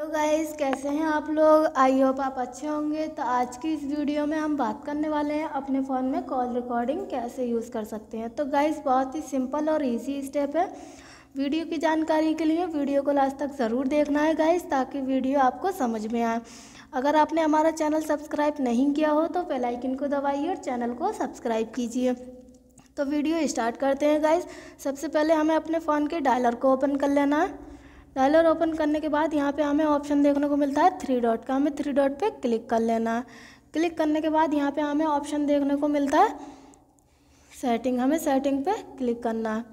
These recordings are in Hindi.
तो गाइज़ कैसे हैं आप लोग आई होप आप अच्छे होंगे तो आज की इस वीडियो में हम बात करने वाले हैं अपने फ़ोन में कॉल रिकॉर्डिंग कैसे यूज़ कर सकते हैं तो गाइज़ बहुत ही सिंपल और इजी स्टेप है वीडियो की जानकारी के लिए वीडियो को लास्ट तक ज़रूर देखना है गाइज़ ताकि वीडियो आपको समझ में आए अगर आपने हमारा चैनल सब्सक्राइब नहीं किया हो तो बेलाइकिन को दबाइए और चैनल को सब्सक्राइब कीजिए तो वीडियो स्टार्ट करते हैं गाइज़ सबसे पहले हमें अपने फ़ोन के डायलर को ओपन कर लेना है डायलर ओपन करने के बाद यहाँ पे हमें ऑप्शन देखने को मिलता है थ्री डॉट का हमें थ्री डॉट पे क्लिक कर लेना है क्लिक करने के बाद यहाँ पे हमें ऑप्शन देखने को मिलता है सेटिंग हमें सेटिंग पे क्लिक करना है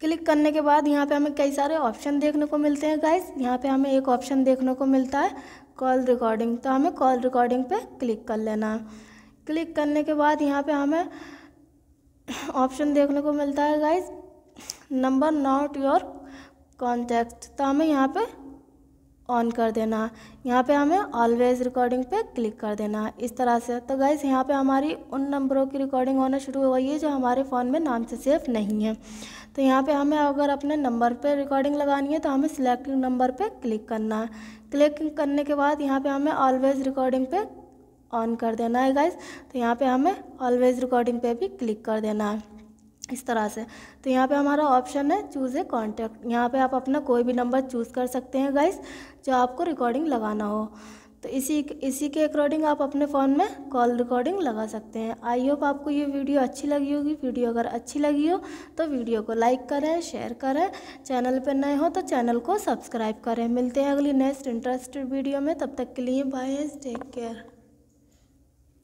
क्लिक करने के बाद यहाँ पे हमें कई सारे ऑप्शन देखने को मिलते हैं गाइस यहाँ पे हमें एक ऑप्शन देखने को मिलता है कॉल रिकॉर्डिंग तो हमें कॉल रिकॉर्डिंग पे क्लिक कर लेना है क्लिक करने के बाद यहाँ पे हमें ऑप्शन देखने को मिलता है guys number not your contact तो हमें यहाँ पे ऑन कर देना है यहाँ पे हमें ऑलवेज रिकॉर्डिंग पे क्लिक कर देना है इस तरह से तो गाइज़ यहाँ पे हमारी उन नंबरों की रिकॉर्डिंग होना शुरू हो गई है जो हमारे फ़ोन में नाम से सेव नहीं है तो यहाँ पे हमें अगर अपने नंबर पे रिकॉर्डिंग लगानी है तो हमें सिलेक्ट नंबर पे क्लिक करना है क्लिक करने के बाद यहाँ पर हमें ऑलवेज रिकॉर्डिंग पे ऑन कर देना है गाइज़ तो यहाँ पर हमें ऑलवेज रिकॉर्डिंग पर भी क्लिक कर देना है इस तरह से तो यहाँ पे हमारा ऑप्शन है चूज़ ए कॉन्टैक्ट यहाँ पे आप अपना कोई भी नंबर चूज़ कर सकते हैं गाइस जो आपको रिकॉर्डिंग लगाना हो तो इसी इसी के अकॉर्डिंग आप अपने फ़ोन में कॉल रिकॉर्डिंग लगा सकते हैं आई होप आपको ये वीडियो अच्छी लगी होगी वीडियो अगर अच्छी लगी हो तो वीडियो को लाइक करें शेयर करें चैनल पर नए हो तो चैनल को सब्सक्राइब करें मिलते हैं अगली नेक्स्ट इंटरेस्टेड वीडियो में तब तक के लिए बाय टेक केयर